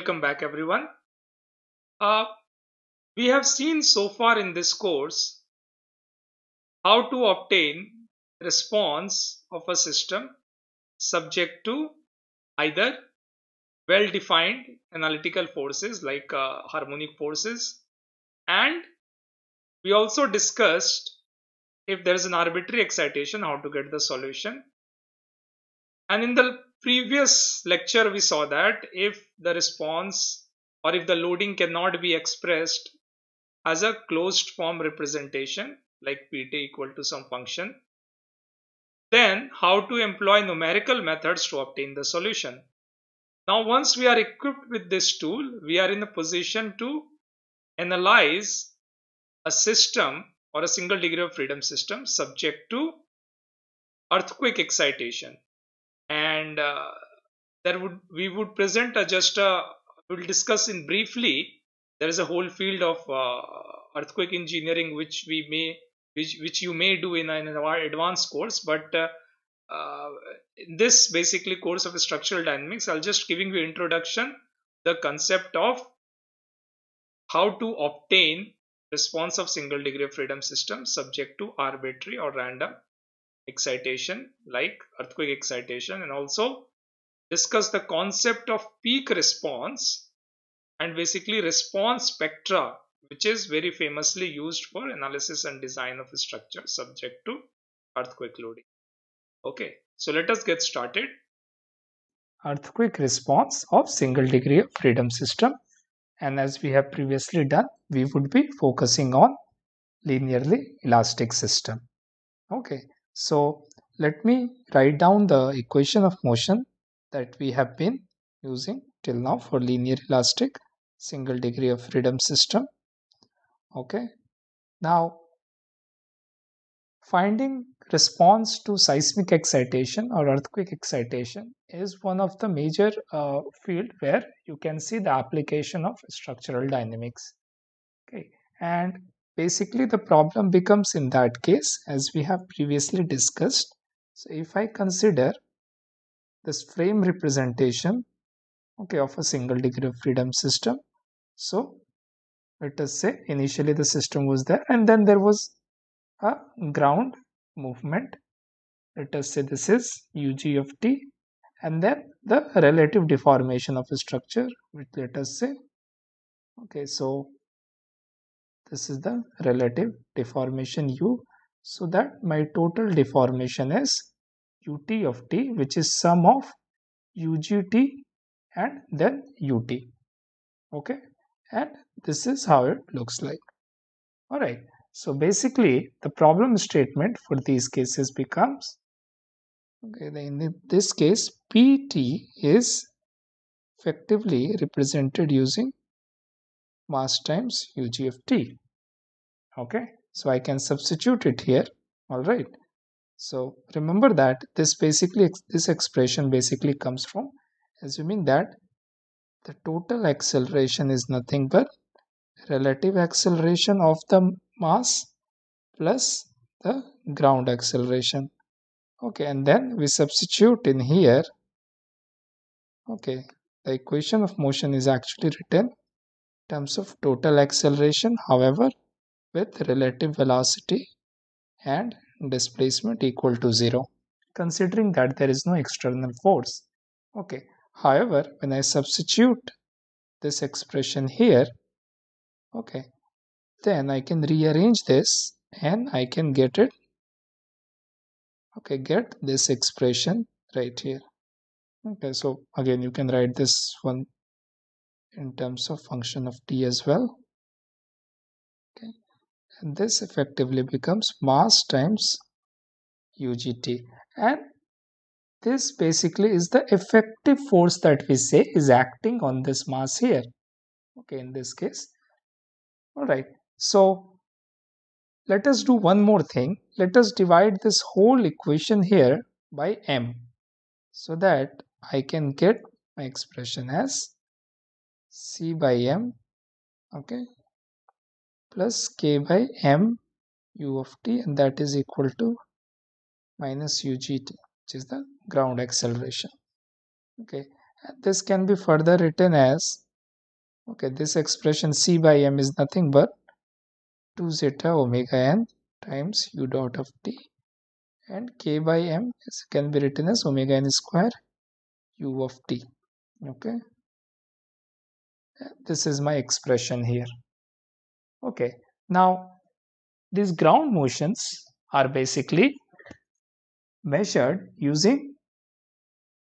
Welcome back everyone. Uh, we have seen so far in this course how to obtain response of a system subject to either well-defined analytical forces like uh, harmonic forces and we also discussed if there is an arbitrary excitation how to get the solution and in the previous lecture we saw that if the response or if the loading cannot be expressed as a closed form representation like pt equal to some function then how to employ numerical methods to obtain the solution now once we are equipped with this tool we are in a position to analyze a system or a single degree of freedom system subject to earthquake excitation and uh, that would we would present a, just a uh, we'll discuss in briefly there is a whole field of uh, earthquake engineering which we may which which you may do in an advanced course but uh, uh, this basically course of structural dynamics i'll just giving you introduction the concept of how to obtain response of single degree of freedom system subject to arbitrary or random excitation like earthquake excitation and also discuss the concept of peak response and basically response spectra which is very famously used for analysis and design of a structure subject to earthquake loading. Okay, so let us get started. Earthquake response of single degree of freedom system and as we have previously done we would be focusing on linearly elastic system. Okay, so let me write down the equation of motion that we have been using till now for linear elastic single degree of freedom system. Okay. Now finding response to seismic excitation or earthquake excitation is one of the major uh, field where you can see the application of structural dynamics okay and basically the problem becomes in that case as we have previously discussed so if I consider this frame representation okay of a single degree of freedom system so let us say initially the system was there and then there was a ground movement let us say this is ug of t and then the relative deformation of a structure which let us say okay so this is the relative deformation u so that my total deformation is ut of t which is sum of ugt and then ut okay and this is how it looks like all right so basically the problem statement for these cases becomes okay in this case pt is effectively represented using mass times ug of t okay so i can substitute it here all right so remember that this basically this expression basically comes from assuming that the total acceleration is nothing but relative acceleration of the mass plus the ground acceleration okay and then we substitute in here okay the equation of motion is actually written terms of total acceleration however with relative velocity and displacement equal to zero considering that there is no external force okay however when i substitute this expression here okay then i can rearrange this and i can get it okay get this expression right here okay so again you can write this one in terms of function of t as well okay and this effectively becomes mass times ugt and this basically is the effective force that we say is acting on this mass here okay in this case all right so let us do one more thing let us divide this whole equation here by m so that i can get my expression as c by m okay plus k by m u of t and that is equal to minus ugt which is the ground acceleration okay and this can be further written as okay this expression c by m is nothing but 2 zeta omega n times u dot of t and k by m is, can be written as omega n square u of t okay this is my expression here okay now these ground motions are basically measured using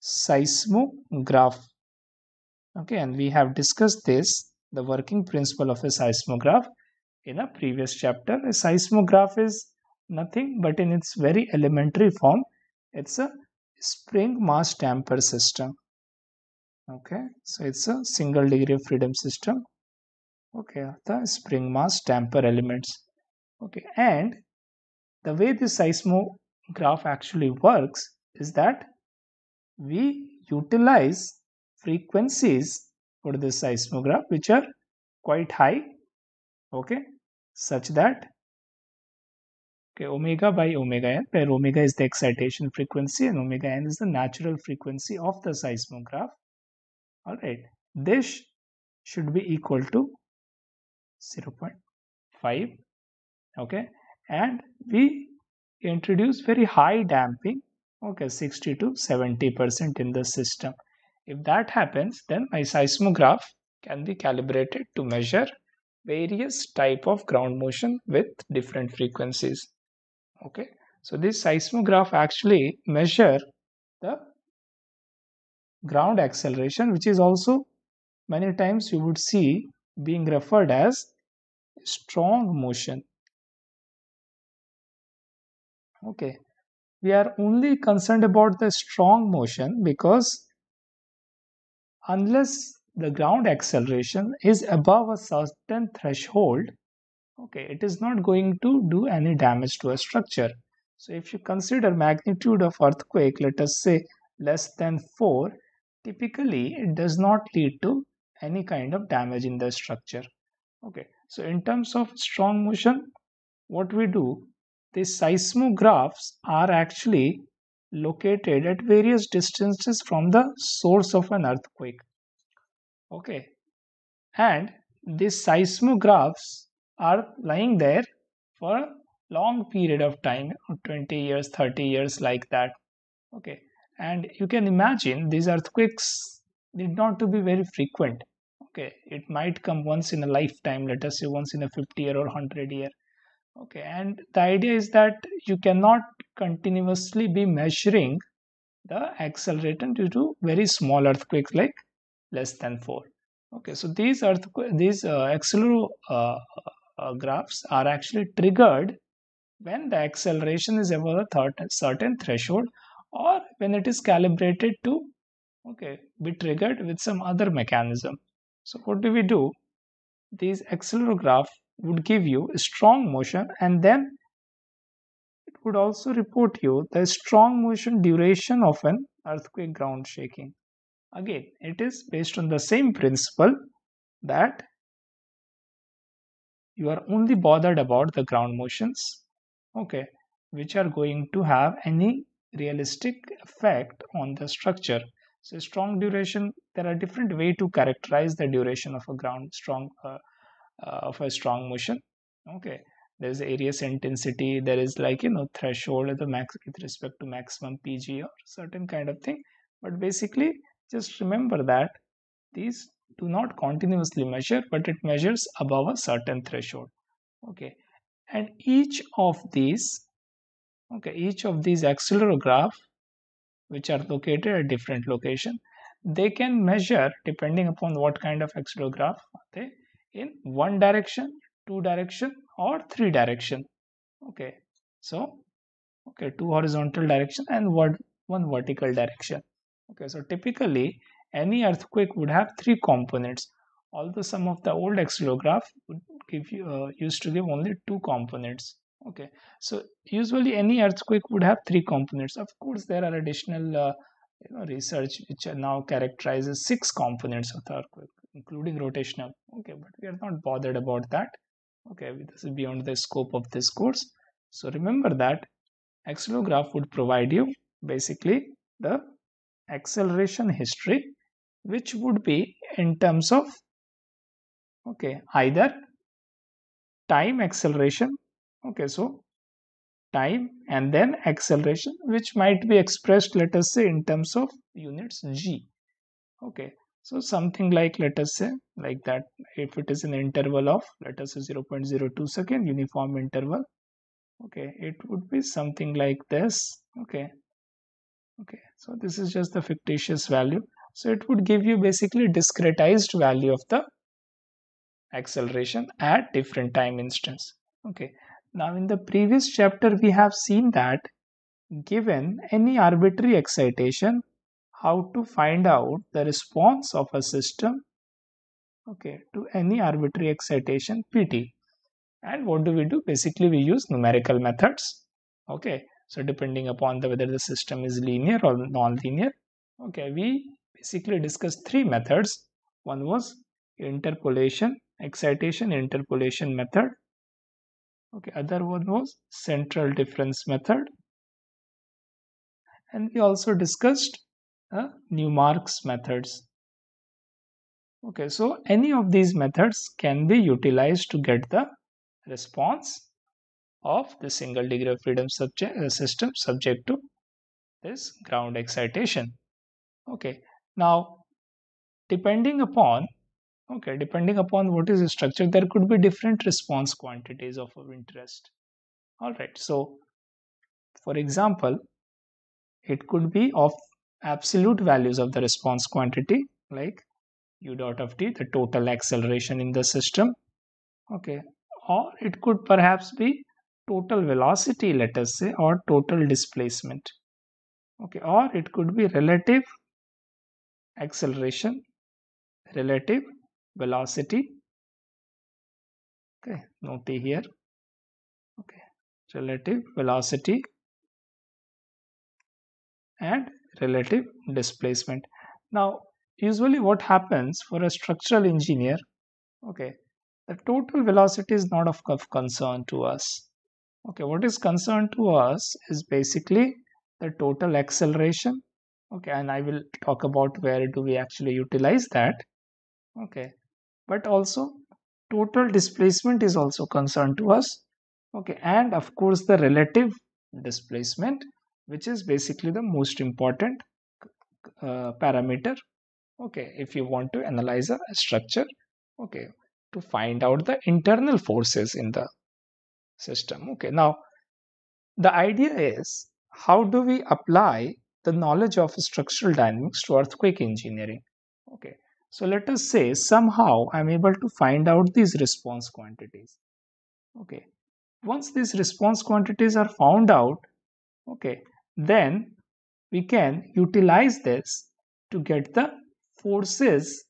seismograph okay and we have discussed this the working principle of a seismograph in a previous chapter a seismograph is nothing but in its very elementary form it's a spring mass damper system okay so it's a single degree of freedom system okay the spring mass damper elements okay and the way this seismograph actually works is that we utilize frequencies for this seismograph which are quite high okay such that okay omega by omega n where omega is the excitation frequency and omega n is the natural frequency of the seismograph all right this should be equal to 0 0.5 okay and we introduce very high damping okay 60 to 70 percent in the system if that happens then my seismograph can be calibrated to measure various type of ground motion with different frequencies okay so this seismograph actually measure the ground acceleration which is also many times you would see being referred as strong motion okay we are only concerned about the strong motion because unless the ground acceleration is above a certain threshold okay it is not going to do any damage to a structure so if you consider magnitude of earthquake let us say less than 4 typically it does not lead to any kind of damage in the structure okay so in terms of strong motion what we do the seismographs are actually located at various distances from the source of an earthquake okay and these seismographs are lying there for a long period of time 20 years 30 years like that okay and you can imagine these earthquakes need not to be very frequent okay it might come once in a lifetime let us say once in a 50 year or 100 year okay and the idea is that you cannot continuously be measuring the accelerator due to very small earthquakes like less than 4 okay so these earthquake these uh, accelerographs uh, uh, are actually triggered when the acceleration is above a certain threshold or when it is calibrated to okay be triggered with some other mechanism so what do we do these accelerograph would give you strong motion and then it would also report you the strong motion duration of an earthquake ground shaking again it is based on the same principle that you are only bothered about the ground motions okay which are going to have any realistic effect on the structure. So strong duration, there are different way to characterize the duration of a ground strong uh, uh, of a strong motion. Okay, there's areas intensity, there is like you know threshold the max with respect to maximum PG or certain kind of thing. But basically, just remember that these do not continuously measure, but it measures above a certain threshold. Okay, and each of these okay each of these accelerograph which are located at different location they can measure depending upon what kind of accelerograph they in one direction two direction or three direction okay so okay two horizontal direction and one, one vertical direction okay so typically any earthquake would have three components although some of the old accelerograph would give you uh, used to give only two components okay so usually any earthquake would have three components of course there are additional uh, you know, research which now characterizes six components of the earthquake including rotational okay but we are not bothered about that okay this is beyond the scope of this course so remember that accelerograph would provide you basically the acceleration history which would be in terms of okay either time acceleration okay so time and then acceleration which might be expressed let us say in terms of units g okay so something like let us say like that if it is an interval of let us say 0 0.02 second uniform interval okay it would be something like this okay okay so this is just the fictitious value so it would give you basically discretized value of the acceleration at different time instance okay now, in the previous chapter, we have seen that given any arbitrary excitation, how to find out the response of a system okay to any arbitrary excitation pt and what do we do basically we use numerical methods okay so depending upon the whether the system is linear or nonlinear, okay we basically discussed three methods one was interpolation excitation interpolation method okay other one was central difference method and we also discussed uh, Newmark's methods okay so any of these methods can be utilized to get the response of the single degree of freedom subject, uh, system subject to this ground excitation okay now depending upon Okay, depending upon what is the structure, there could be different response quantities of interest. All right, so for example, it could be of absolute values of the response quantity like u dot of t, the total acceleration in the system. Okay, or it could perhaps be total velocity, let us say, or total displacement. Okay, or it could be relative acceleration, relative velocity okay note here okay relative velocity and relative displacement now usually what happens for a structural engineer okay the total velocity is not of concern to us okay what is concerned to us is basically the total acceleration okay and i will talk about where do we actually utilize that okay but also total displacement is also concerned to us okay and of course the relative displacement which is basically the most important uh, parameter okay if you want to analyze a structure okay to find out the internal forces in the system okay now the idea is how do we apply the knowledge of structural dynamics to earthquake engineering okay so let us say somehow I'm able to find out these response quantities. Okay. Once these response quantities are found out, okay, then we can utilize this to get the forces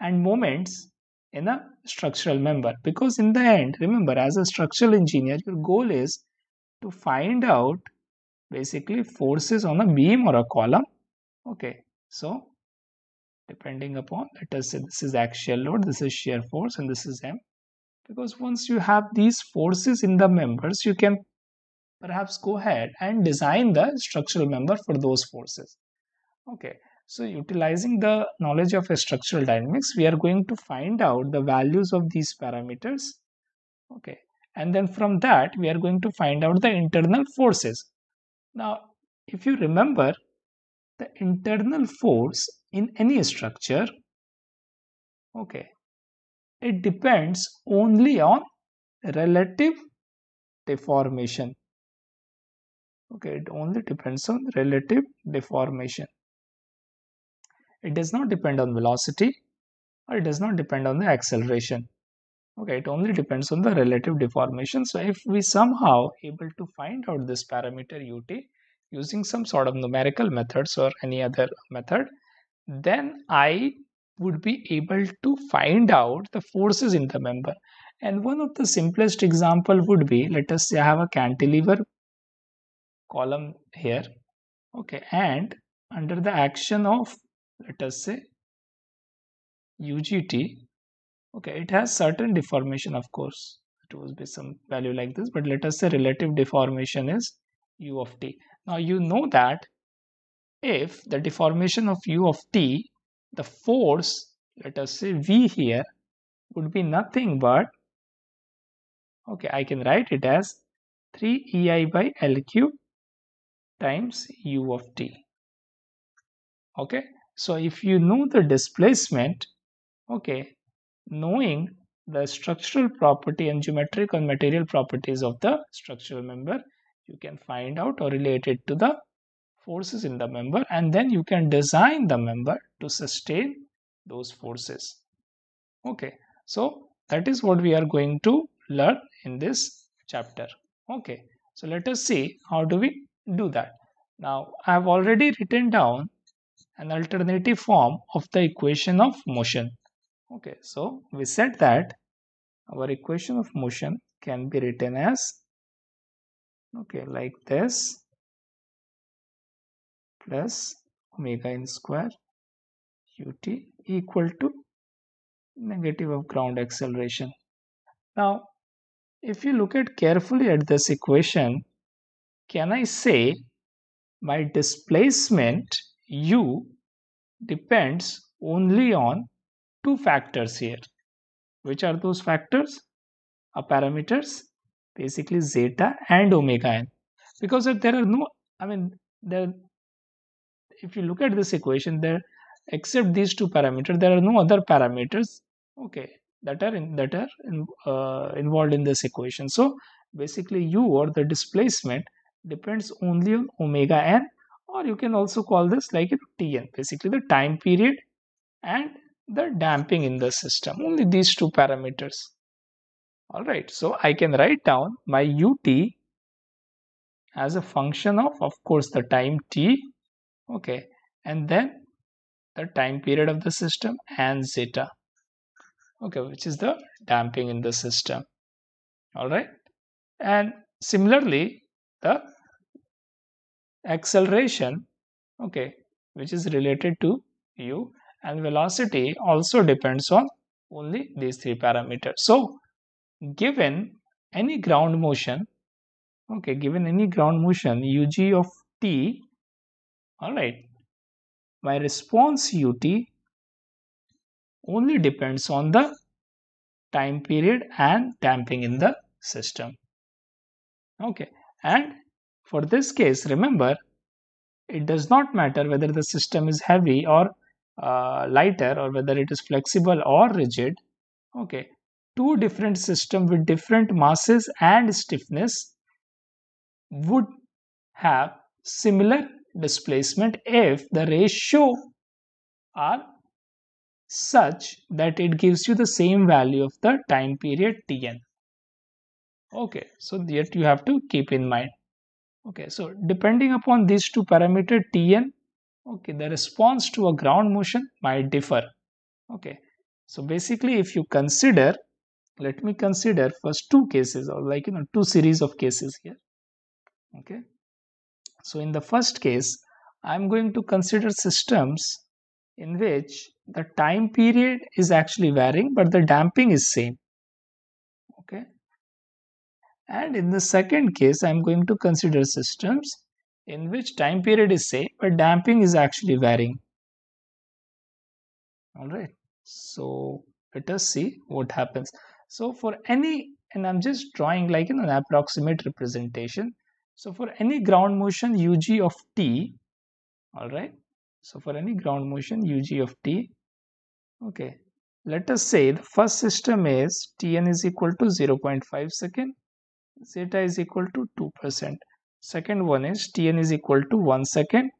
and moments in a structural member. Because in the end, remember, as a structural engineer, your goal is to find out basically forces on a beam or a column. Okay. So depending upon let us say this is axial load this is shear force and this is m because once you have these forces in the members you can perhaps go ahead and design the structural member for those forces okay so utilizing the knowledge of structural dynamics we are going to find out the values of these parameters okay and then from that we are going to find out the internal forces now if you remember the internal force in any structure okay it depends only on relative deformation okay it only depends on relative deformation it does not depend on velocity or it does not depend on the acceleration okay it only depends on the relative deformation so if we somehow able to find out this parameter ut using some sort of numerical methods or any other method then I would be able to find out the forces in the member. And one of the simplest example would be, let us say I have a cantilever column here. Okay, and under the action of, let us say, UGT, okay, it has certain deformation, of course. It would be some value like this, but let us say relative deformation is U of T. Now you know that if the deformation of u of t, the force, let us say v here, would be nothing but, okay, I can write it as 3 ei by L cube times u of t. Okay, so if you know the displacement, okay, knowing the structural property and geometric and material properties of the structural member, you can find out or relate it to the forces in the member and then you can design the member to sustain those forces okay so that is what we are going to learn in this chapter okay so let us see how do we do that now i have already written down an alternative form of the equation of motion okay so we said that our equation of motion can be written as okay like this plus omega n square ut equal to negative of ground acceleration. Now, if you look at carefully at this equation, can I say my displacement u depends only on two factors here. Which are those factors? Are parameters basically zeta and omega n because there are no I mean there if you look at this equation there except these two parameters there are no other parameters okay that are in, that are in, uh, involved in this equation so basically u or the displacement depends only on omega n or you can also call this like tn basically the time period and the damping in the system only these two parameters all right so i can write down my ut as a function of of course the time t okay and then the time period of the system and zeta okay which is the damping in the system all right and similarly the acceleration okay which is related to u and velocity also depends on only these three parameters so given any ground motion okay given any ground motion ug of t all right my response ut only depends on the time period and damping in the system okay and for this case remember it does not matter whether the system is heavy or uh, lighter or whether it is flexible or rigid okay two different system with different masses and stiffness would have similar displacement if the ratio are such that it gives you the same value of the time period tn okay so that you have to keep in mind okay so depending upon these two parameter tn okay the response to a ground motion might differ okay so basically if you consider let me consider first two cases or like you know two series of cases here okay so in the first case, I'm going to consider systems in which the time period is actually varying but the damping is same. Okay. And in the second case, I'm going to consider systems in which time period is same but damping is actually varying. Alright. So let us see what happens. So for any, and I'm just drawing like an approximate representation so for any ground motion ug of t, all right. So for any ground motion ug of t, okay. Let us say the first system is tn is equal to 0.5 second, zeta is equal to 2%. Second one is tn is equal to 1 second,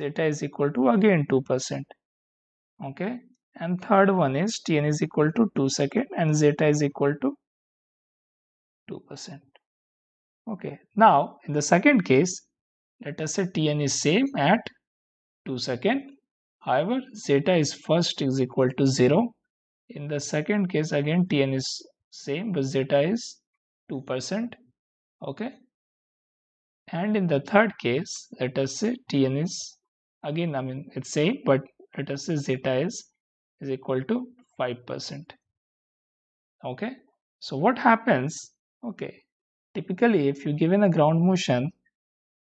zeta is equal to again 2%. Okay. And third one is tn is equal to 2 second and zeta is equal to 2% okay now in the second case let us say tn is same at 2 second however zeta is first is equal to 0 in the second case again tn is same but zeta is 2 percent okay and in the third case let us say tn is again i mean it's same but let us say zeta is is equal to 5 percent okay so what happens okay typically if you're given a ground motion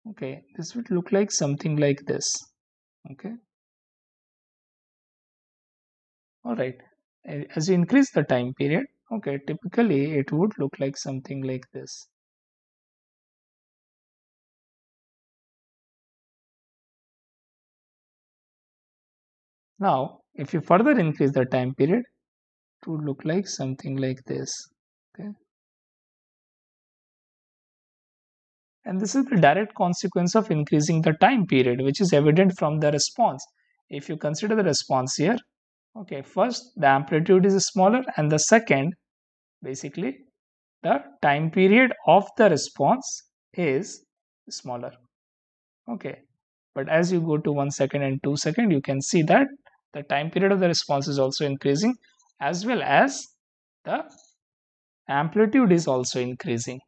okay this would look like something like this okay all right as you increase the time period okay typically it would look like something like this now if you further increase the time period it would look like something like this and this is the direct consequence of increasing the time period which is evident from the response if you consider the response here okay first the amplitude is smaller and the second basically the time period of the response is smaller okay but as you go to one second and two second you can see that the time period of the response is also increasing as well as the amplitude is also increasing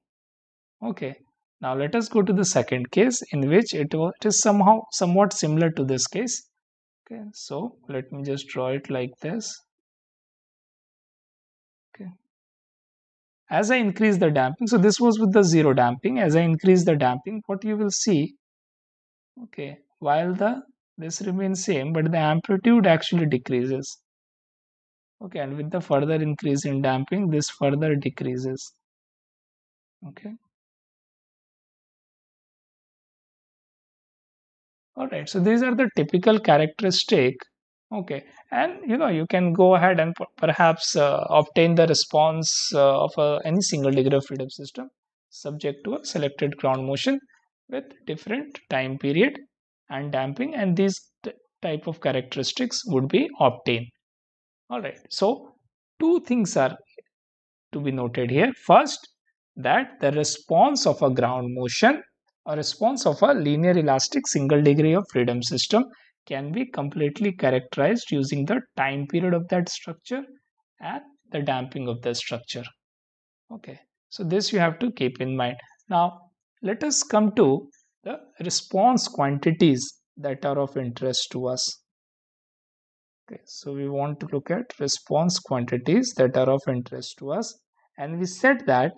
okay now let us go to the second case in which it, it is somehow somewhat similar to this case. Okay, so let me just draw it like this. Okay. As I increase the damping, so this was with the zero damping. As I increase the damping, what you will see, okay, while the this remains same, but the amplitude actually decreases. Okay, and with the further increase in damping, this further decreases. Okay. all right so these are the typical characteristic okay and you know you can go ahead and perhaps uh, obtain the response uh, of uh, any single degree of freedom system subject to a selected ground motion with different time period and damping and these type of characteristics would be obtained all right so two things are to be noted here first that the response of a ground motion a response of a linear elastic single degree of freedom system can be completely characterized using the time period of that structure and the damping of the structure. Okay, so this you have to keep in mind. Now, let us come to the response quantities that are of interest to us. Okay, so we want to look at response quantities that are of interest to us and we said that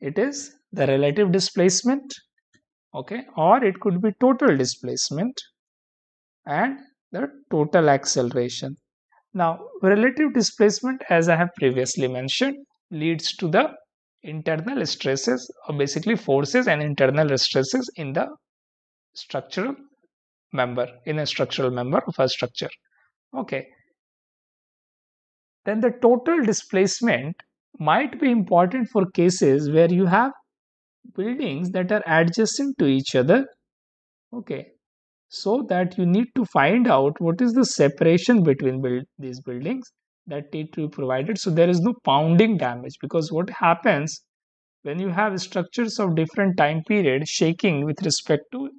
it is the relative displacement okay or it could be total displacement and the total acceleration now relative displacement as i have previously mentioned leads to the internal stresses or basically forces and internal stresses in the structural member in a structural member of a structure okay then the total displacement might be important for cases where you have buildings that are adjacent to each other okay so that you need to find out what is the separation between build these buildings that need to be provided so there is no pounding damage because what happens when you have structures of different time period shaking with respect to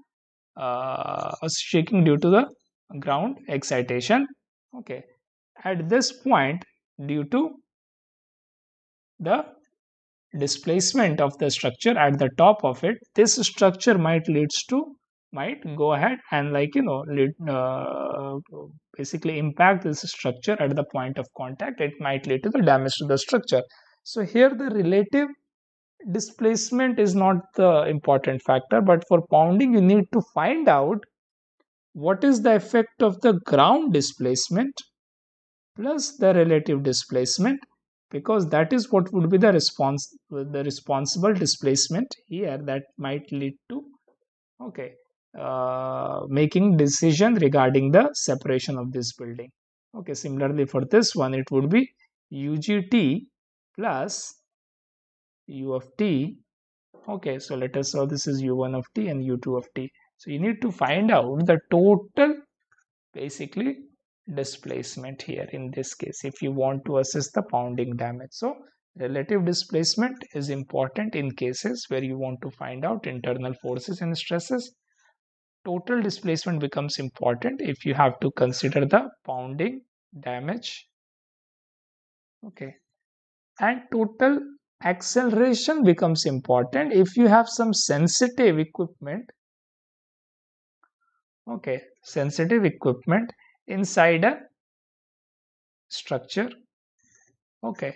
uh, shaking due to the ground excitation okay at this point due to the displacement of the structure at the top of it this structure might leads to might go ahead and like you know lead, uh, basically impact this structure at the point of contact it might lead to the damage to the structure so here the relative displacement is not the important factor but for pounding you need to find out what is the effect of the ground displacement plus the relative displacement because that is what would be the response the responsible displacement here that might lead to okay uh, making decision regarding the separation of this building okay similarly for this one it would be ugt plus u of t okay so let us so this is u1 of t and u2 of t so you need to find out the total basically displacement here in this case if you want to assess the pounding damage so relative displacement is important in cases where you want to find out internal forces and stresses total displacement becomes important if you have to consider the pounding damage okay and total acceleration becomes important if you have some sensitive equipment okay sensitive equipment inside a structure okay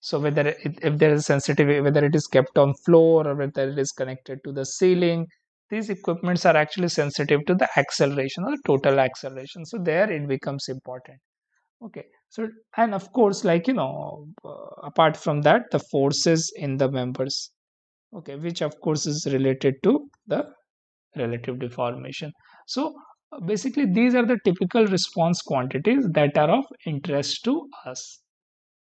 so whether it, if there is sensitive, whether it is kept on floor or whether it is connected to the ceiling these equipments are actually sensitive to the acceleration or the total acceleration so there it becomes important okay so and of course like you know uh, apart from that the forces in the members okay which of course is related to the relative deformation so Basically, these are the typical response quantities that are of interest to us.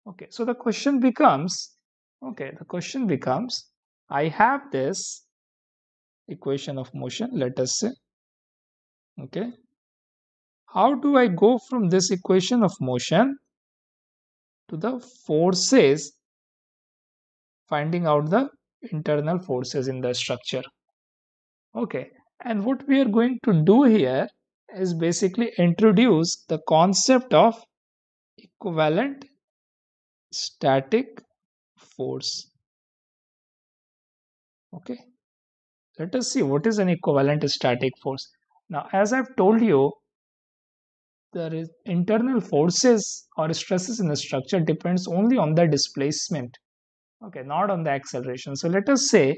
Okay, so the question becomes, okay, the question becomes, I have this equation of motion, let us say, okay, how do I go from this equation of motion to the forces, finding out the internal forces in the structure. Okay, and what we are going to do here is basically introduce the concept of equivalent static force. Okay, let us see what is an equivalent static force. Now, as I've told you, the internal forces or stresses in the structure depends only on the displacement okay not on the acceleration so let us say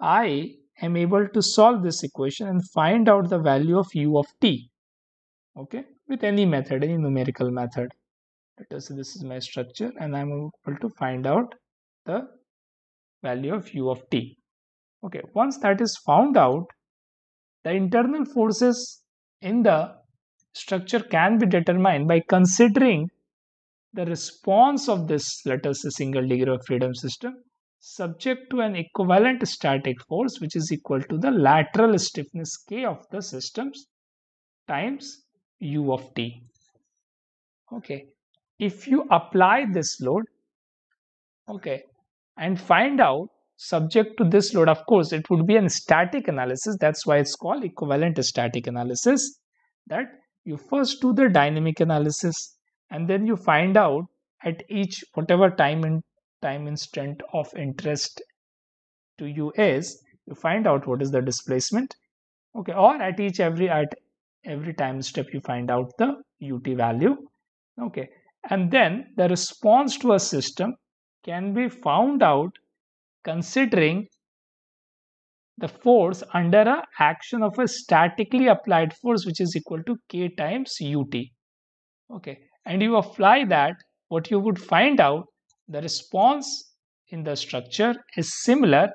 i am able to solve this equation and find out the value of u of t okay with any method any numerical method let us say this is my structure and i'm able to find out the value of u of t okay once that is found out the internal forces in the structure can be determined by considering the response of this let us say single degree of freedom system subject to an equivalent static force which is equal to the lateral stiffness K of the systems times U of T. Okay, if you apply this load, okay, and find out subject to this load, of course, it would be an static analysis. That's why it's called equivalent static analysis that you first do the dynamic analysis and then you find out at each whatever time in time instant of interest to you is you find out what is the displacement okay or at each every at every time step you find out the ut value okay and then the response to a system can be found out considering the force under a action of a statically applied force which is equal to k times ut okay and you apply that what you would find out the response in the structure is similar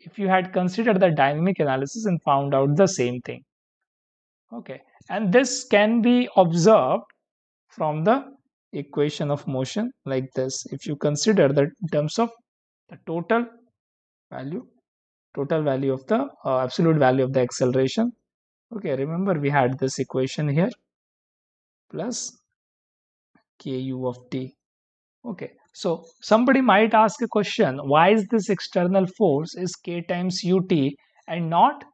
if you had considered the dynamic analysis and found out the same thing okay and this can be observed from the equation of motion like this if you consider that in terms of the total value total value of the uh, absolute value of the acceleration okay remember we had this equation here plus ku of t okay so somebody might ask a question, why is this external force is k times ut and not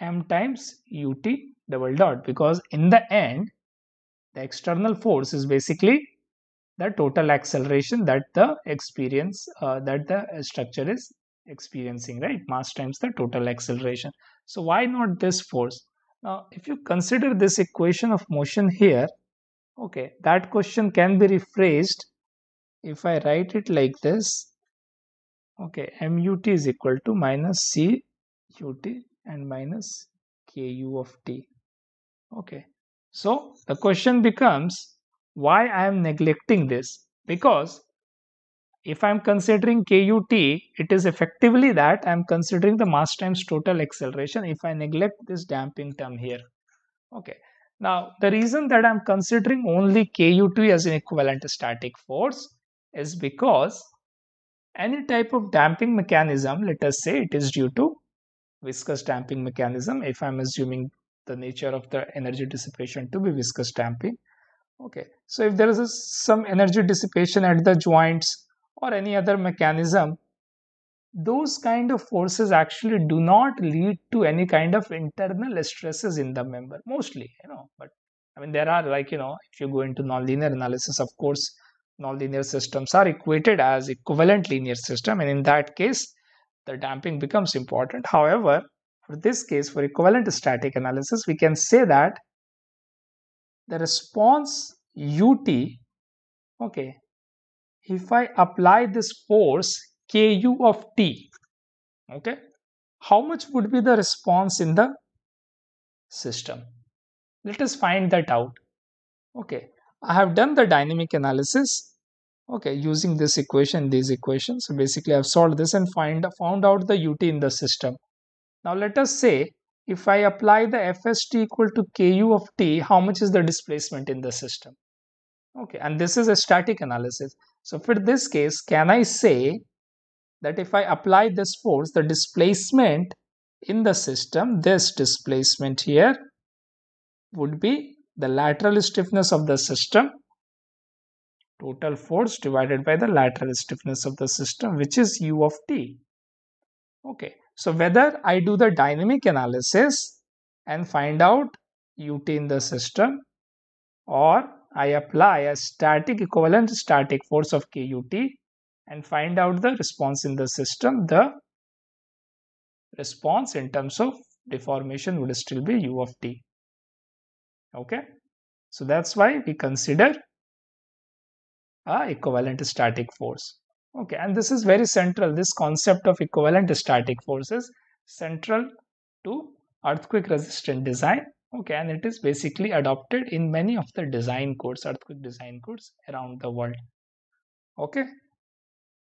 m times ut double dot? Because in the end, the external force is basically the total acceleration that the experience uh, that the structure is experiencing right mass times the total acceleration so why not this force now if you consider this equation of motion here okay that question can be rephrased if I write it like this okay mut is equal to minus c ut and minus ku of t okay so the question becomes why I am neglecting this because if I am considering KUT, it is effectively that I am considering the mass times total acceleration if I neglect this damping term here. Okay. Now, the reason that I am considering only KUT as an equivalent static force is because any type of damping mechanism, let us say it is due to viscous damping mechanism, if I'm assuming the nature of the energy dissipation to be viscous damping. Okay, so if there is a, some energy dissipation at the joints or any other mechanism, those kind of forces actually do not lead to any kind of internal stresses in the member, mostly, you know, but I mean, there are like, you know, if you go into nonlinear analysis, of course, nonlinear systems are equated as equivalent linear system and in that case the damping becomes important however for this case for equivalent static analysis we can say that the response ut okay if i apply this force ku of t okay how much would be the response in the system let us find that out okay i have done the dynamic analysis okay using this equation these equations so basically i've solved this and find found out the ut in the system now let us say if i apply the fst equal to ku of t how much is the displacement in the system okay and this is a static analysis so for this case can i say that if i apply this force the displacement in the system this displacement here would be the lateral stiffness of the system total force divided by the lateral stiffness of the system which is u of t. Okay, so whether I do the dynamic analysis and find out ut in the system or I apply a static equivalent static force of kut and find out the response in the system, the response in terms of deformation would still be u of t. Okay, so that's why we consider a equivalent static force okay and this is very central this concept of equivalent static forces central to earthquake resistant design okay and it is basically adopted in many of the design codes earthquake design codes around the world okay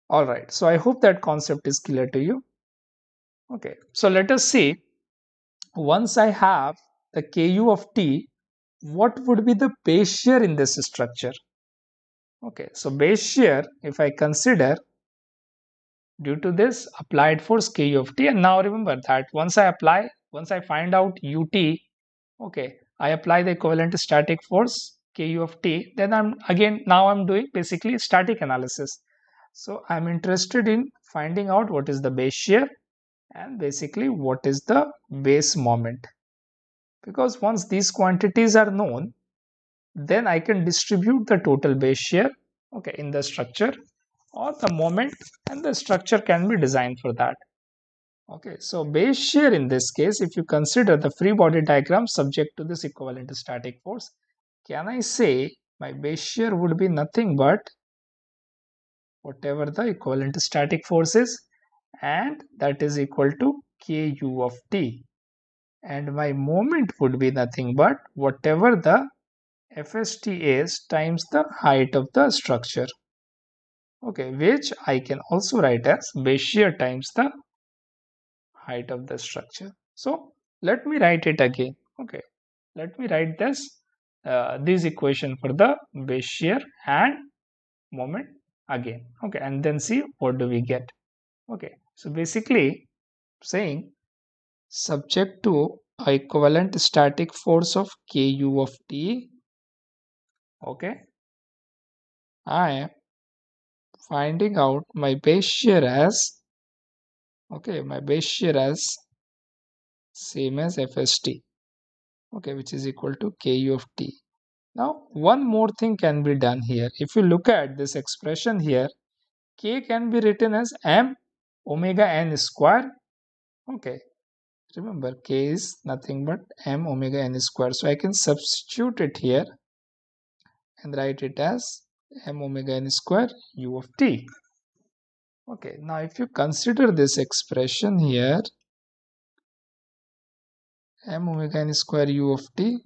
all right so i hope that concept is clear to you okay so let us see once i have the ku of t what would be the base shear in this structure okay so base shear if i consider due to this applied force k u of t and now remember that once i apply once i find out ut okay i apply the equivalent static force ku of t then i'm again now i'm doing basically static analysis so i'm interested in finding out what is the base shear and basically what is the base moment because once these quantities are known then I can distribute the total base shear okay in the structure or the moment and the structure can be designed for that okay so base shear in this case if you consider the free body diagram subject to this equivalent static force can I say my base shear would be nothing but whatever the equivalent static force is and that is equal to ku of t and my moment would be nothing but whatever the FST is times the height of the structure. Okay, which I can also write as base shear times the height of the structure. So let me write it again. Okay, let me write this uh, this equation for the base shear and moment again okay and then see what do we get okay so basically saying subject to equivalent static force of ku of t okay i am finding out my base share as okay my base share as same as fst okay which is equal to ku of t now one more thing can be done here if you look at this expression here k can be written as m omega n square okay remember k is nothing but m omega n square so i can substitute it here and write it as m omega n square u of t. Okay, now if you consider this expression here, m omega n square u of t,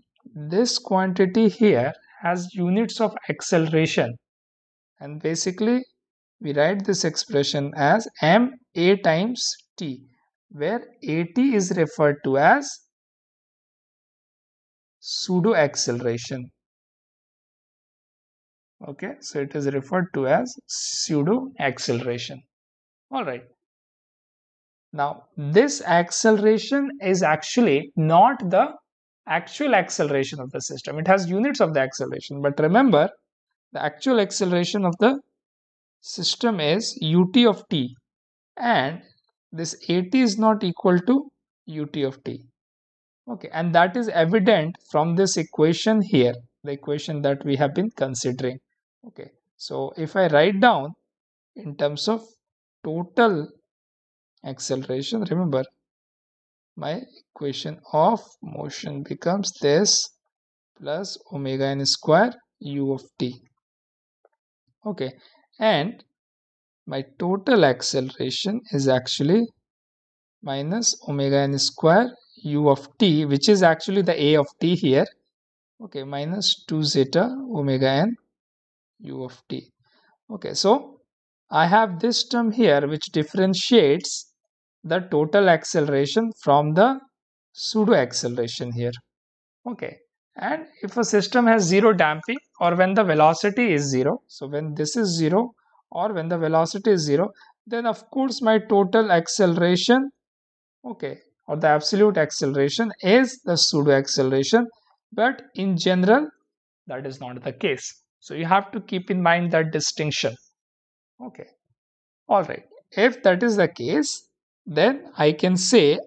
this quantity here has units of acceleration and basically we write this expression as m a times t where at is referred to as pseudo acceleration okay so it is referred to as pseudo acceleration all right now this acceleration is actually not the actual acceleration of the system it has units of the acceleration but remember the actual acceleration of the system is ut of t and this at is not equal to ut of t okay and that is evident from this equation here the equation that we have been considering okay so if i write down in terms of total acceleration remember my equation of motion becomes this plus omega n square u of t okay and my total acceleration is actually minus omega n square u of t which is actually the a of t here okay minus 2 zeta omega n u of t okay so I have this term here which differentiates the total acceleration from the pseudo acceleration here okay and if a system has zero damping or when the velocity is zero so when this is zero or when the velocity is zero then of course my total acceleration okay or the absolute acceleration is the pseudo acceleration but in general that is not the case so you have to keep in mind that distinction. Okay. All right. If that is the case, then I can say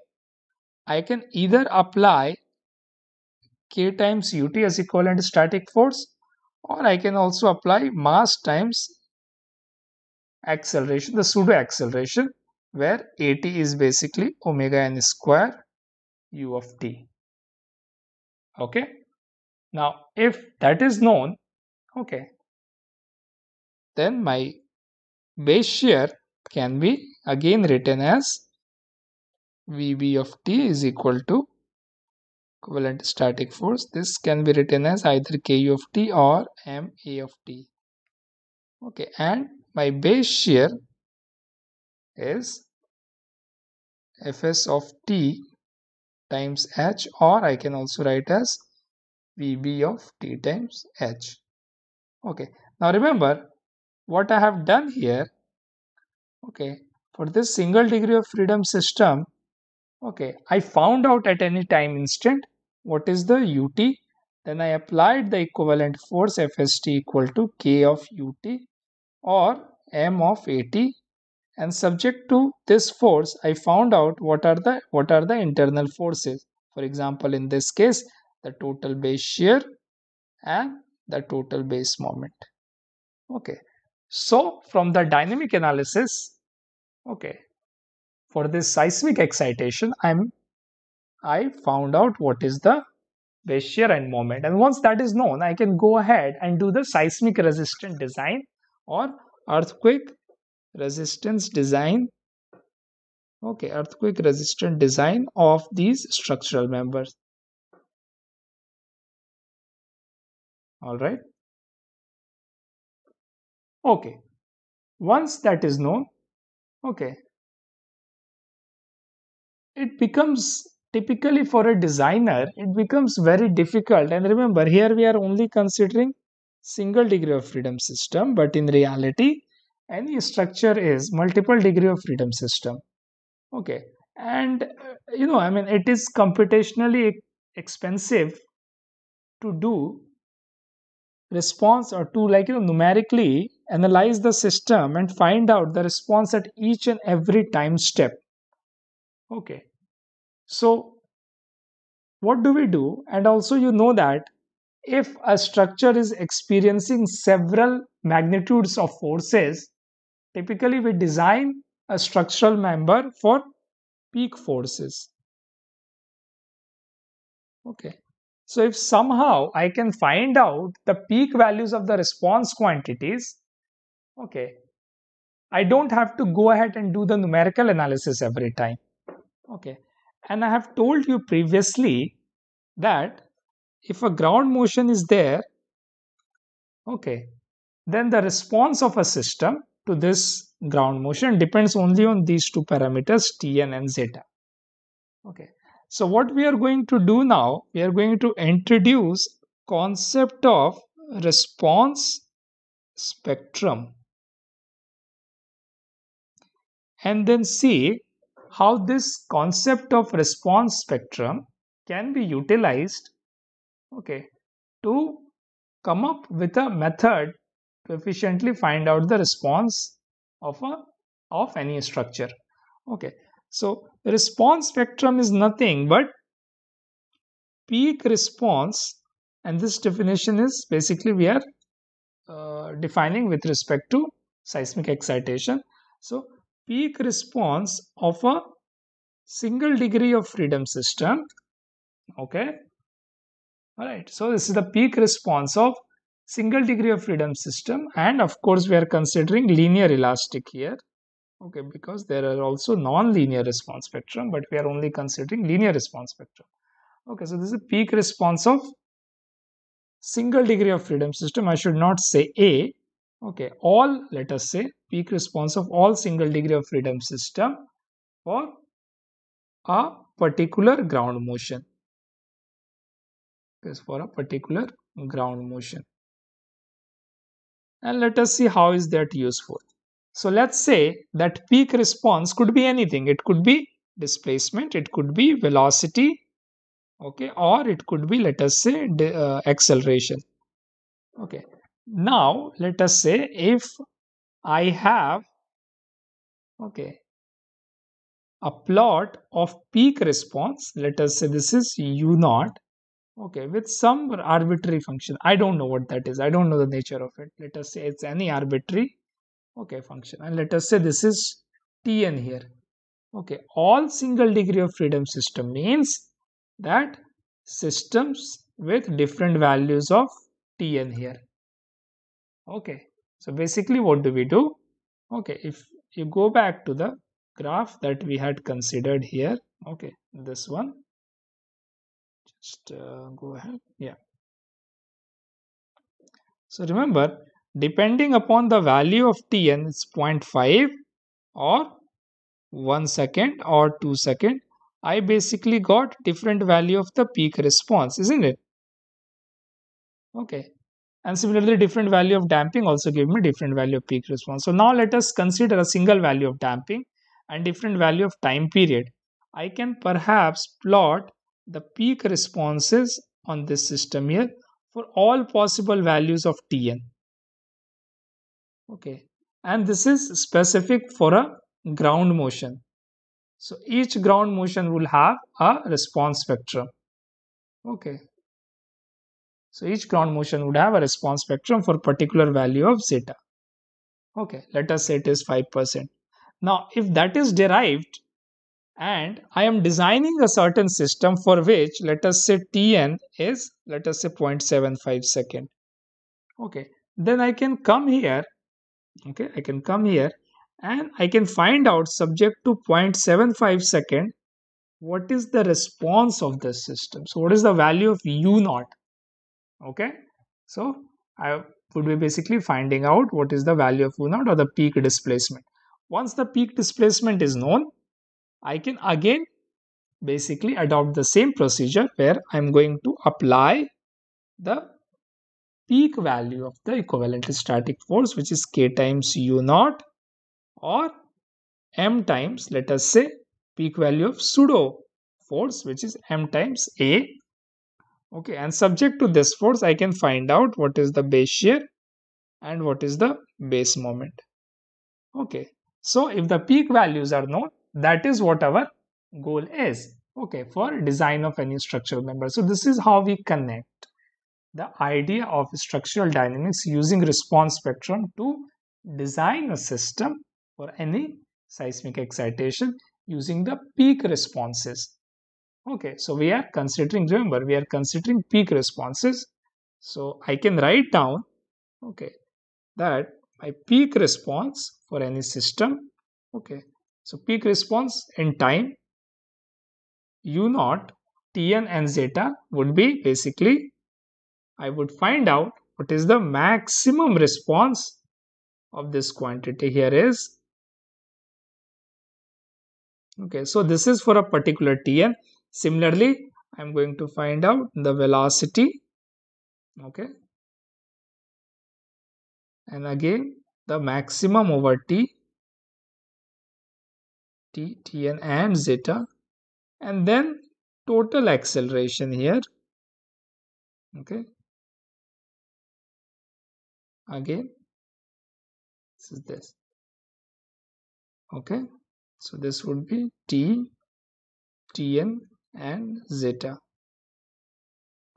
I can either apply K times ut as equivalent static force or I can also apply mass times acceleration, the pseudo acceleration where at is basically omega n square u of t. Okay. Now if that is known okay then my base shear can be again written as VB of t is equal to equivalent static force. This can be written as either KU of t or MA of t. Okay, and my base shear is Fs of t times h or I can also write as VB of t times h okay now remember what I have done here okay for this single degree of freedom system okay I found out at any time instant what is the ut then I applied the equivalent force FST equal to K of ut or M of at and subject to this force I found out what are the what are the internal forces for example in this case the total base shear and the total base moment okay so from the dynamic analysis okay for this seismic excitation i'm i found out what is the base shear and moment and once that is known i can go ahead and do the seismic resistant design or earthquake resistance design okay earthquake resistant design of these structural members all right okay once that is known okay it becomes typically for a designer it becomes very difficult and remember here we are only considering single degree of freedom system but in reality any structure is multiple degree of freedom system okay and uh, you know i mean it is computationally expensive to do response or to like you know numerically analyze the system and find out the response at each and every time step okay so what do we do and also you know that if a structure is experiencing several magnitudes of forces typically we design a structural member for peak forces okay so if somehow I can find out the peak values of the response quantities, okay, I don't have to go ahead and do the numerical analysis every time. Okay. And I have told you previously that if a ground motion is there, okay, then the response of a system to this ground motion depends only on these two parameters t and n zeta. Okay. So what we are going to do now, we are going to introduce concept of response spectrum and then see how this concept of response spectrum can be utilized okay to come up with a method to efficiently find out the response of a of any structure okay so response spectrum is nothing but peak response and this definition is basically we are uh, defining with respect to seismic excitation so peak response of a single degree of freedom system okay all right so this is the peak response of single degree of freedom system and of course we are considering linear elastic here okay because there are also non-linear response spectrum but we are only considering linear response spectrum okay so this is a peak response of single degree of freedom system i should not say a okay all let us say peak response of all single degree of freedom system for a particular ground motion is for a particular ground motion and let us see how is that useful so let's say that peak response could be anything. It could be displacement, it could be velocity, okay, or it could be, let us say, uh, acceleration. Okay, now let us say if I have, okay, a plot of peak response, let us say this is u naught, okay with some arbitrary function i don't know what that is i don't know the nature of it let us say it's any arbitrary okay function and let us say this is tn here okay all single degree of freedom system means that systems with different values of tn here okay so basically what do we do okay if you go back to the graph that we had considered here okay this one just uh, go ahead yeah so remember depending upon the value of tn is 0.5 or 1 second or 2 second i basically got different value of the peak response isn't it okay and similarly different value of damping also give me different value of peak response so now let us consider a single value of damping and different value of time period i can perhaps plot the peak responses on this system here for all possible values of tn okay and this is specific for a ground motion so each ground motion will have a response spectrum okay so each ground motion would have a response spectrum for particular value of zeta okay let us say it is 5% now if that is derived and i am designing a certain system for which let us say tn is let us say 0.75 second okay then i can come here okay i can come here and i can find out subject to 0.75 second what is the response of the system so what is the value of u naught okay so i would be basically finding out what is the value of u naught or the peak displacement once the peak displacement is known i can again basically adopt the same procedure where i'm going to apply the peak value of the equivalent static force which is k times u naught or m times let us say peak value of pseudo force which is m times a okay and subject to this force i can find out what is the base shear and what is the base moment okay so if the peak values are known that is what our goal is okay for design of any structural member so this is how we connect the idea of structural dynamics using response spectrum to design a system for any seismic excitation using the peak responses. Okay, so we are considering, remember, we are considering peak responses. So I can write down, okay, that my peak response for any system, okay, so peak response in time, u naught, tn and zeta would be basically I would find out what is the maximum response of this quantity here is. Okay, so this is for a particular TN. Similarly, I am going to find out the velocity. Okay. And again, the maximum over T, T, Tn and zeta. And then total acceleration here. Okay again this is this okay so this would be t tn and zeta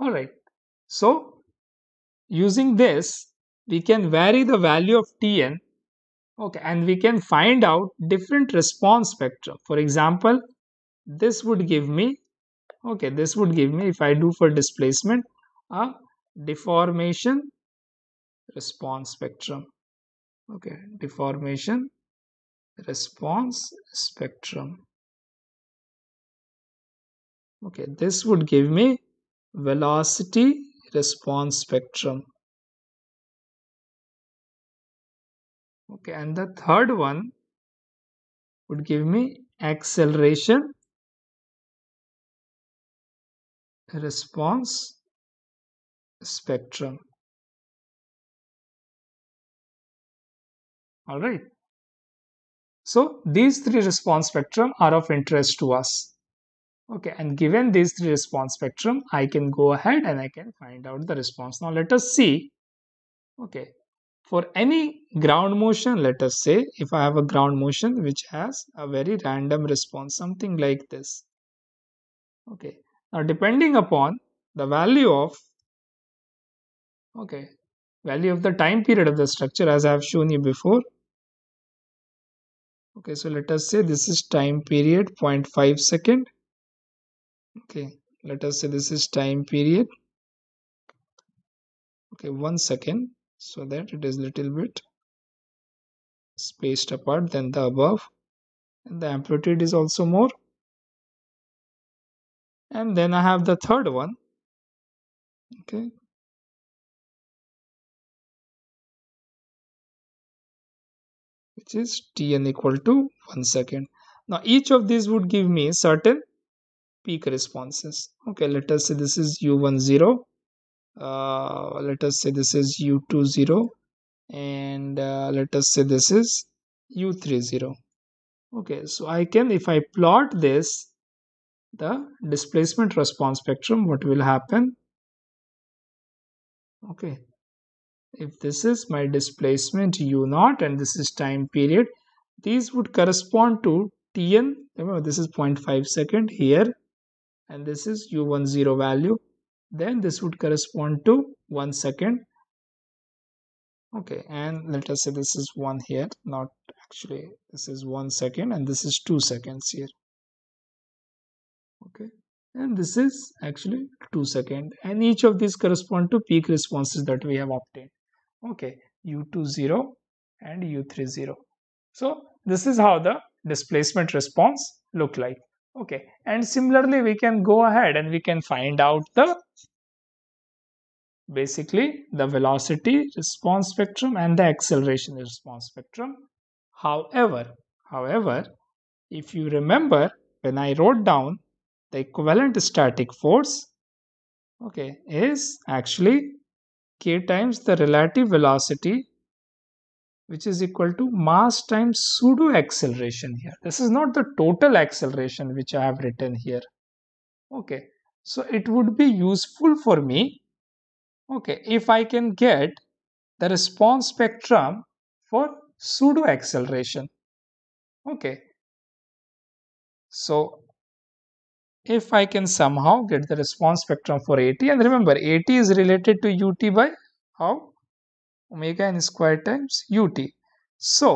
all right so using this we can vary the value of tn okay and we can find out different response spectrum for example this would give me okay this would give me if i do for displacement a deformation response spectrum okay deformation response spectrum okay this would give me velocity response spectrum okay and the third one would give me acceleration response spectrum all right so these three response spectrum are of interest to us okay and given these three response spectrum i can go ahead and i can find out the response now let us see okay for any ground motion let us say if i have a ground motion which has a very random response something like this okay now depending upon the value of okay value of the time period of the structure as i have shown you before okay so let us say this is time period 0.5 second okay let us say this is time period okay one second so that it is little bit spaced apart than the above and the amplitude is also more and then I have the third one okay which is tn equal to 1 second. Now each of these would give me certain peak responses. Okay, let us say this is u10, uh, let us say this is u20 and uh, let us say this is u30. Okay, so I can, if I plot this, the displacement response spectrum, what will happen? Okay, if this is my displacement u0 and this is time period these would correspond to tn remember this is 0.5 second here and this is u10 value then this would correspond to 1 second okay and let us say this is 1 here not actually this is 1 second and this is 2 seconds here okay and this is actually 2 second and each of these correspond to peak responses that we have obtained okay u2 0 and u3 0 so this is how the displacement response look like okay and similarly we can go ahead and we can find out the basically the velocity response spectrum and the acceleration response spectrum however however if you remember when i wrote down the equivalent static force okay is actually k times the relative velocity which is equal to mass times pseudo acceleration here. This is not the total acceleration which I have written here. Okay, so it would be useful for me, okay, if I can get the response spectrum for pseudo acceleration. Okay, so if I can somehow get the response spectrum for AT and remember AT is related to UT by how omega n square times UT. So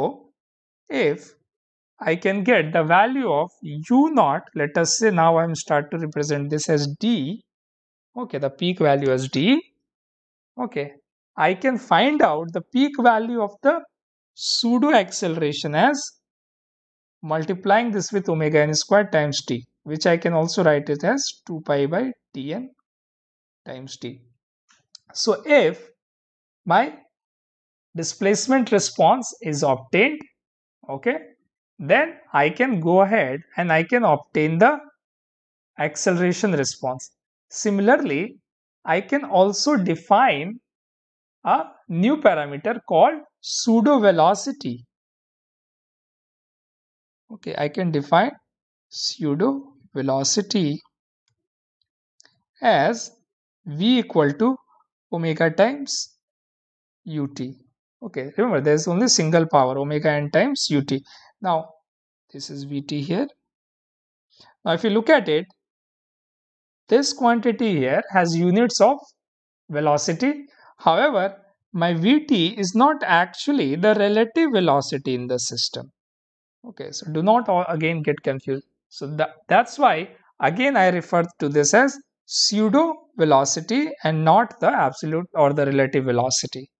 if I can get the value of U naught let us say now I'm start to represent this as D okay the peak value as D okay I can find out the peak value of the pseudo acceleration as multiplying this with omega n square times T which I can also write it as 2 pi by Tn times t. So if my displacement response is obtained, okay, then I can go ahead and I can obtain the acceleration response. Similarly, I can also define a new parameter called pseudo velocity. Okay, I can define pseudo velocity as v equal to omega times ut okay remember there is only single power omega n times ut now this is vt here now if you look at it this quantity here has units of velocity however my vt is not actually the relative velocity in the system okay so do not again get confused so that, that's why again I refer to this as pseudo velocity and not the absolute or the relative velocity.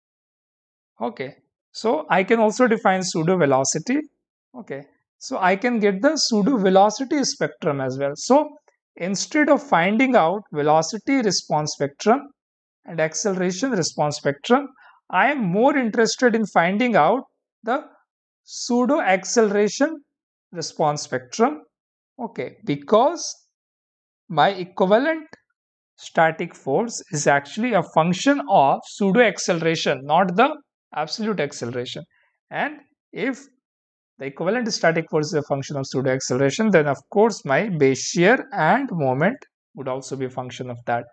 Okay, so I can also define pseudo velocity. Okay, so I can get the pseudo velocity spectrum as well. So instead of finding out velocity response spectrum and acceleration response spectrum, I am more interested in finding out the pseudo acceleration response spectrum Okay, because my equivalent static force is actually a function of pseudo acceleration, not the absolute acceleration. And if the equivalent static force is a function of pseudo acceleration, then of course my base shear and moment would also be a function of that.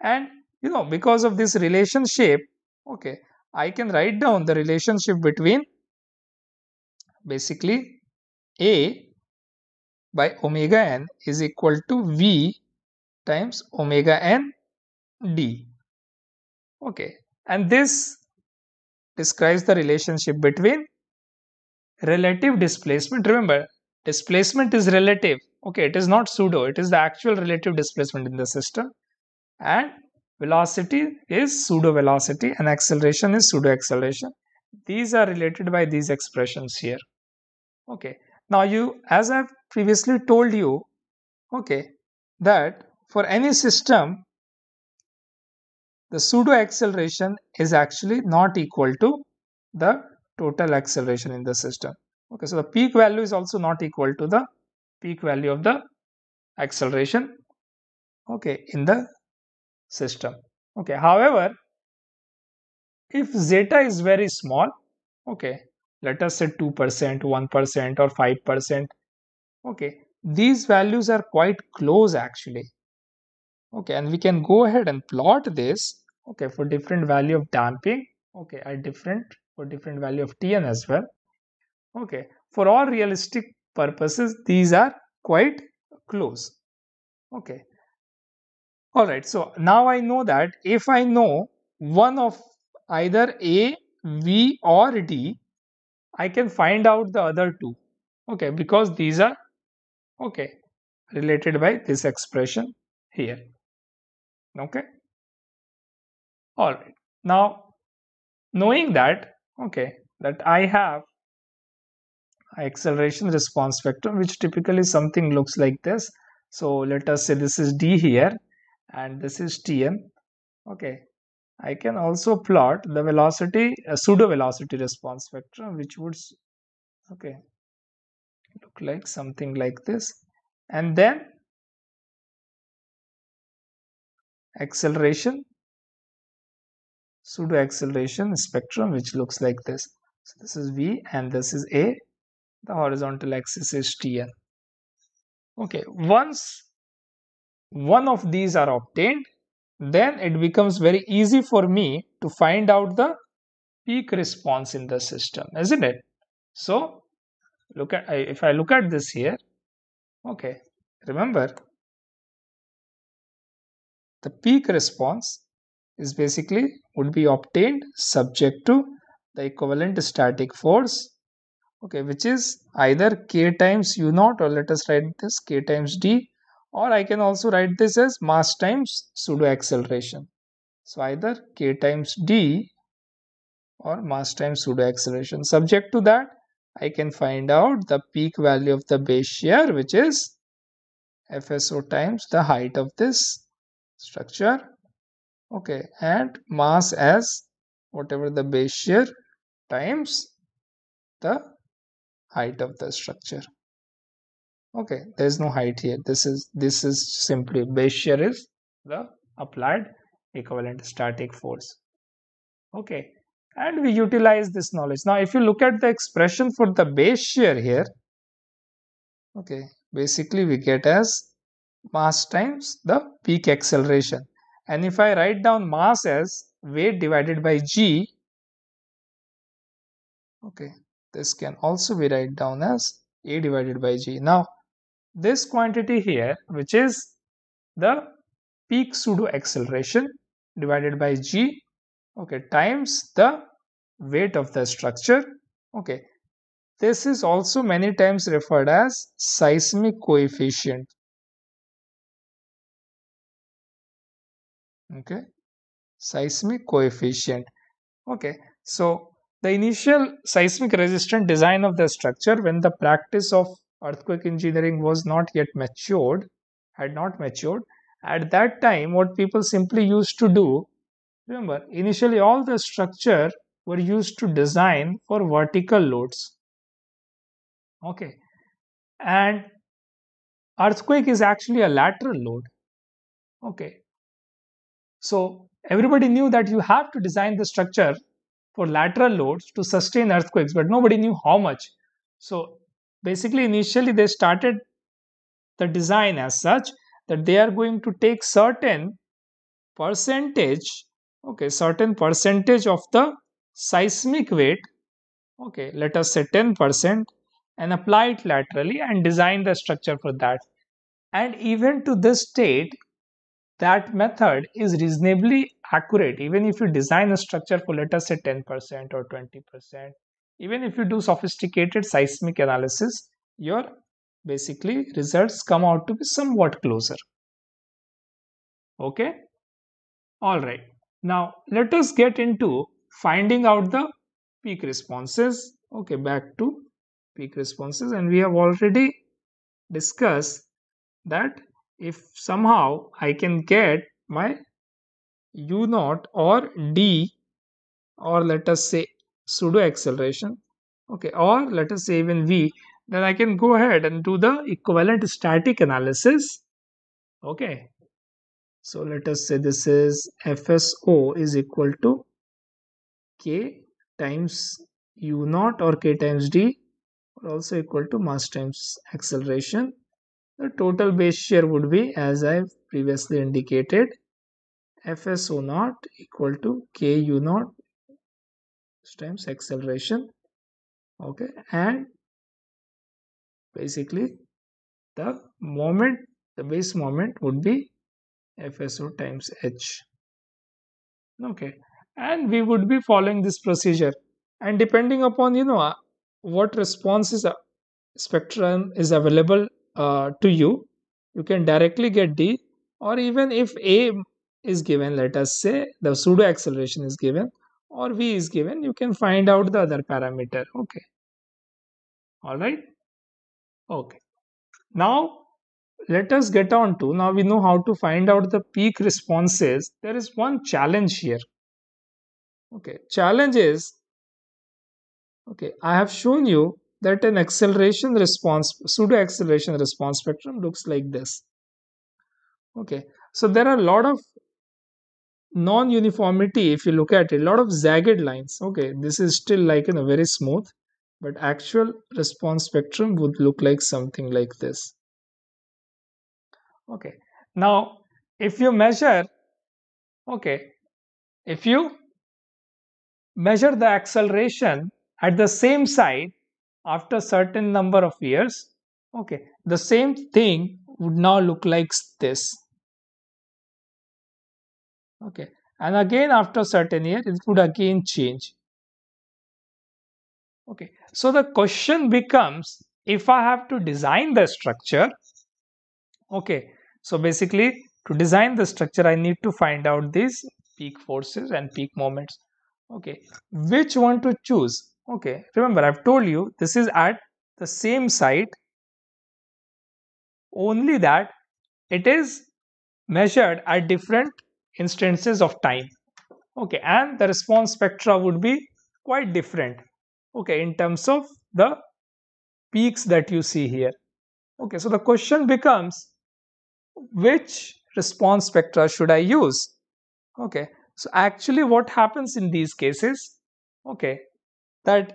And you know, because of this relationship, okay, I can write down the relationship between basically A by omega n is equal to V times omega n d. Okay, and this describes the relationship between relative displacement. Remember, displacement is relative. Okay, it is not pseudo, it is the actual relative displacement in the system. And velocity is pseudo velocity and acceleration is pseudo acceleration. These are related by these expressions here. Okay, now you, as I've previously told you, okay, that for any system, the pseudo acceleration is actually not equal to the total acceleration in the system. Okay, so the peak value is also not equal to the peak value of the acceleration, okay, in the system. Okay, however, if zeta is very small, okay, let us say 2%, 1% or 5%. Okay, these values are quite close actually. Okay, and we can go ahead and plot this, okay, for different value of damping, okay, at different, for different value of Tn as well. Okay, for all realistic purposes, these are quite close. Okay. Alright, so now I know that if I know one of either A, V or D, I can find out the other two okay because these are okay related by this expression here okay all right now knowing that okay that I have acceleration response vector which typically something looks like this so let us say this is d here and this is tm okay I can also plot the velocity a pseudo velocity response spectrum which would okay look like something like this and then acceleration pseudo acceleration spectrum which looks like this so this is v and this is a the horizontal axis is tn okay once one of these are obtained then it becomes very easy for me to find out the peak response in the system, isn't it? So, look at if I look at this here, okay, remember the peak response is basically would be obtained subject to the equivalent static force okay which is either k times u naught or let us write this k times d or I can also write this as mass times pseudo acceleration. So either k times d or mass times pseudo acceleration. Subject to that, I can find out the peak value of the base shear which is FSO times the height of this structure. Okay, and mass as whatever the base shear times the height of the structure okay there's no height here this is this is simply base shear is the applied equivalent static force okay and we utilize this knowledge now if you look at the expression for the base shear here okay basically we get as mass times the peak acceleration and if i write down mass as weight divided by g okay this can also be write down as a divided by g now this quantity here which is the peak pseudo acceleration divided by g okay times the weight of the structure okay this is also many times referred as seismic coefficient okay seismic coefficient okay so the initial seismic resistant design of the structure when the practice of earthquake engineering was not yet matured, had not matured. At that time, what people simply used to do, remember, initially all the structure were used to design for vertical loads. Okay. And earthquake is actually a lateral load. Okay. So everybody knew that you have to design the structure for lateral loads to sustain earthquakes, but nobody knew how much. So basically initially they started the design as such that they are going to take certain percentage okay certain percentage of the seismic weight okay let us say 10% and apply it laterally and design the structure for that and even to this state that method is reasonably accurate even if you design a structure for let us say 10% or 20% even if you do sophisticated seismic analysis your basically results come out to be somewhat closer okay all right now let us get into finding out the peak responses okay back to peak responses and we have already discussed that if somehow i can get my u naught or d or let us say pseudo acceleration okay or let us say even v then i can go ahead and do the equivalent static analysis okay so let us say this is fso is equal to k times u naught or k times d or also equal to mass times acceleration the total base shear would be as i've previously indicated fso naught equal to ku naught times acceleration okay and basically the moment the base moment would be fso times h okay and we would be following this procedure and depending upon you know what response is uh, spectrum is available uh, to you you can directly get d or even if a is given let us say the pseudo acceleration is given or v is given you can find out the other parameter okay all right okay now let us get on to now we know how to find out the peak responses there is one challenge here okay challenge is okay i have shown you that an acceleration response pseudo acceleration response spectrum looks like this okay so there are a lot of non-uniformity if you look at it a lot of zagged lines okay this is still like in a very smooth but actual response spectrum would look like something like this okay now if you measure okay if you measure the acceleration at the same side after certain number of years okay the same thing would now look like this okay and again after certain year it would again change okay so the question becomes if i have to design the structure okay so basically to design the structure i need to find out these peak forces and peak moments okay which one to choose okay remember i've told you this is at the same site only that it is measured at different instances of time okay and the response spectra would be quite different okay in terms of the peaks that you see here okay so the question becomes which response spectra should i use okay so actually what happens in these cases okay that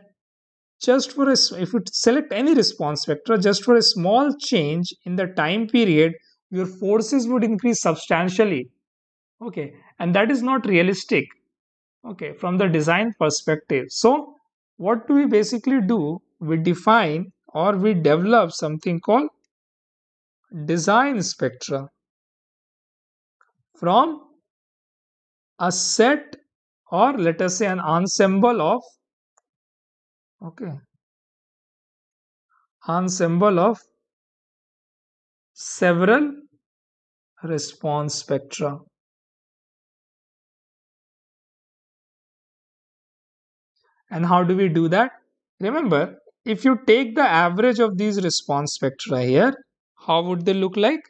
just for a if you select any response vector just for a small change in the time period your forces would increase substantially okay and that is not realistic okay from the design perspective so what do we basically do we define or we develop something called design spectra from a set or let us say an ensemble of okay ensemble of several response spectra And how do we do that? Remember, if you take the average of these response spectra here, how would they look like?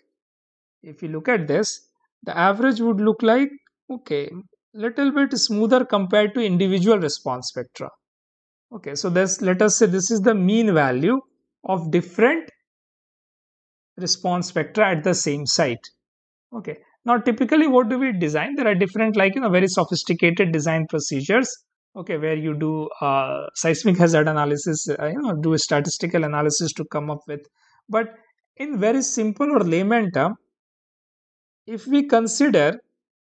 If you look at this, the average would look like, okay, little bit smoother compared to individual response spectra. Okay, so this, let us say this is the mean value of different response spectra at the same site. Okay, now typically what do we design? There are different like, you know, very sophisticated design procedures okay where you do uh, seismic hazard analysis uh, you know do statistical analysis to come up with but in very simple or layman term if we consider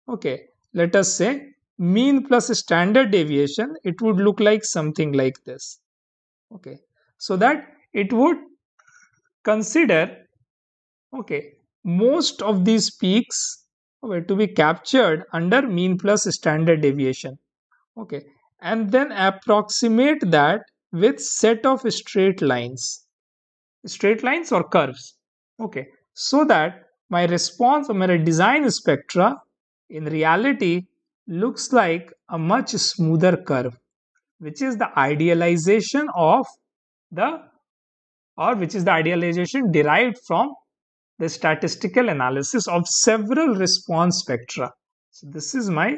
okay let us say mean plus standard deviation it would look like something like this okay so that it would consider okay most of these peaks okay, to be captured under mean plus standard deviation okay and then approximate that with set of straight lines straight lines or curves okay so that my response or my design spectra in reality looks like a much smoother curve which is the idealization of the or which is the idealization derived from the statistical analysis of several response spectra so this is my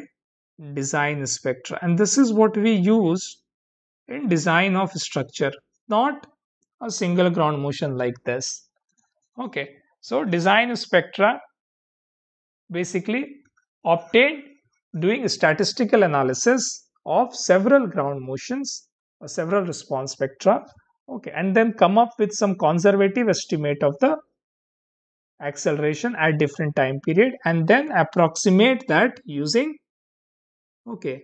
design spectra and this is what we use in design of structure not a single ground motion like this okay so design spectra basically obtained doing statistical analysis of several ground motions or uh, several response spectra okay and then come up with some conservative estimate of the acceleration at different time period and then approximate that using okay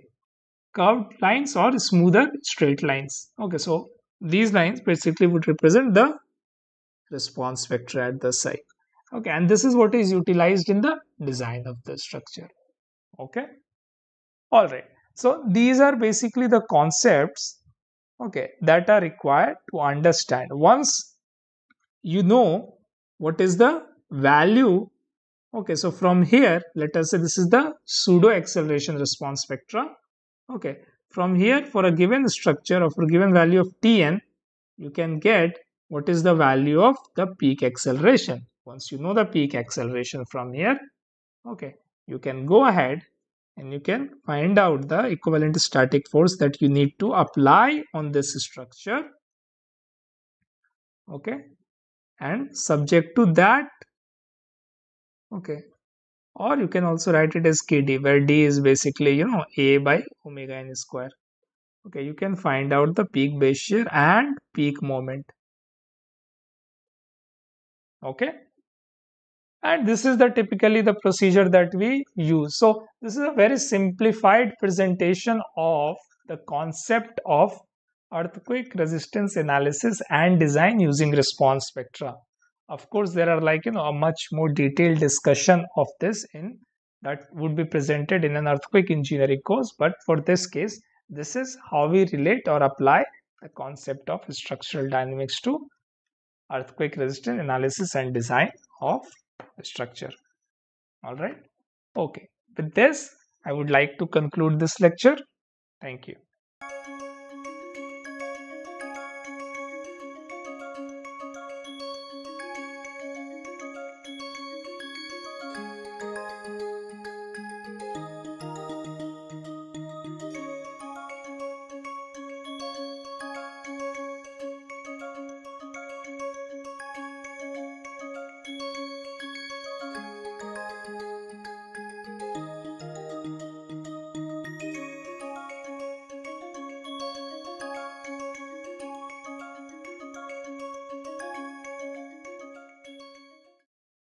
curved lines or smoother straight lines okay so these lines basically would represent the response vector at the site okay and this is what is utilized in the design of the structure okay all right so these are basically the concepts okay that are required to understand once you know what is the value Okay, so from here, let us say this is the pseudo acceleration response spectra. Okay, from here for a given structure or for a given value of Tn, you can get what is the value of the peak acceleration. Once you know the peak acceleration from here, okay, you can go ahead and you can find out the equivalent static force that you need to apply on this structure. Okay, and subject to that Okay. Or you can also write it as kd, where d is basically, you know, a by omega n square. Okay, you can find out the peak base shear and peak moment. Okay. And this is the typically the procedure that we use. So this is a very simplified presentation of the concept of earthquake resistance analysis and design using response spectra of course there are like you know a much more detailed discussion of this in that would be presented in an earthquake engineering course but for this case this is how we relate or apply the concept of structural dynamics to earthquake resistant analysis and design of structure all right okay with this i would like to conclude this lecture thank you